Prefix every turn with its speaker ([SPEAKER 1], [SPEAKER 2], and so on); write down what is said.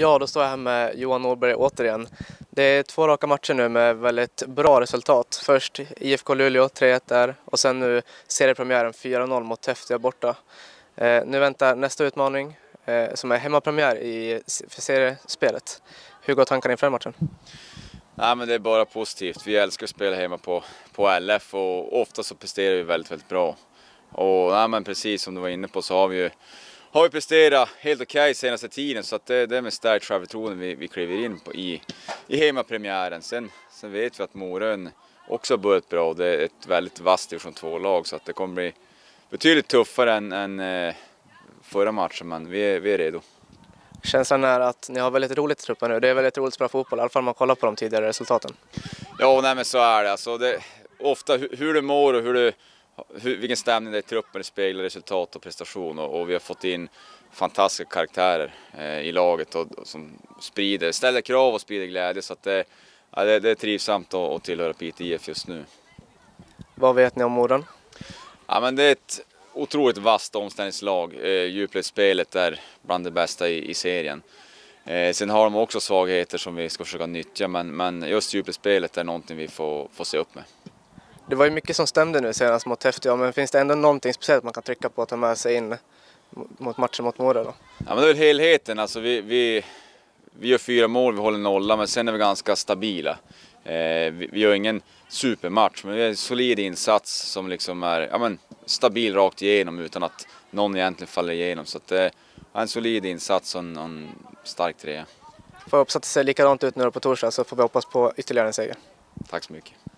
[SPEAKER 1] Ja, då står jag här med Johan Norberg återigen. Det är två raka matcher nu med väldigt bra resultat. Först IFK Luleå 3-1 där och sen nu seriepremiären 4-0 mot Häftiga borta. Eh, nu väntar nästa utmaning eh, som är hemmapremiär i för seriespelet. Hur går tankarna inför matchen? Nej, men det är bara
[SPEAKER 2] positivt. Vi älskar att spela hemma på, på LF och ofta så presterar vi väldigt, väldigt bra. Och nej, men precis som du var inne på så har vi ju har ju presterat helt okej okay senaste tiden så att det, det är med starkt självförtroende vi, vi kliver in på i, i hemmapremiären. Sen, sen vet vi att Morön också har börjat bra och det är ett väldigt vasst division 2-lag så att det kommer bli
[SPEAKER 1] betydligt tuffare än, än eh, förra matchen men vi är, vi är redo. Känslan är att ni har väldigt roligt i truppen nu. Det är väldigt roligt att spela fotboll, i alla fall om man kollar på de tidigare resultaten.
[SPEAKER 2] Ja, nej men så är det. Alltså, det ofta hur du mår och hur du hur, vilken stämning det är i truppen, det speglar resultat och prestation och, och vi har fått in fantastiska karaktärer eh, i laget och, och, som sprider, ställer krav och sprider glädje så att det, ja, det, det är trivsamt att, att tillhöra Piteå IF just nu.
[SPEAKER 1] Vad vet ni om Moran?
[SPEAKER 2] Ja, men det är ett otroligt vasst omställningslag. Eh, djupledsspelet är bland det bästa i, i serien. Eh, sen har de också svagheter som vi ska försöka nyttja men, men just djupledsspelet är någonting vi får, får se upp med
[SPEAKER 1] det var ju mycket som stämde nu senast mot Skellefteå, men finns det ändå någonting speciellt man kan trycka på att ta med sig in mot matchen mot Mora då?
[SPEAKER 2] Ja, men det är väl helheten. Alltså, vi, vi, vi gör fyra mål, vi håller nolla, men sen är vi ganska stabila. Eh, vi, vi, gör ingen supermatch, men vi har en solid insats som liksom är ja, men, stabil rakt igenom utan att någon egentligen faller igenom. Så det eh, en solid insats och en, en stark trea.
[SPEAKER 1] Får hoppas att det ser likadant ut nu på torsdag så får vi hoppas på ytterligare en seger.
[SPEAKER 2] Tack så mycket.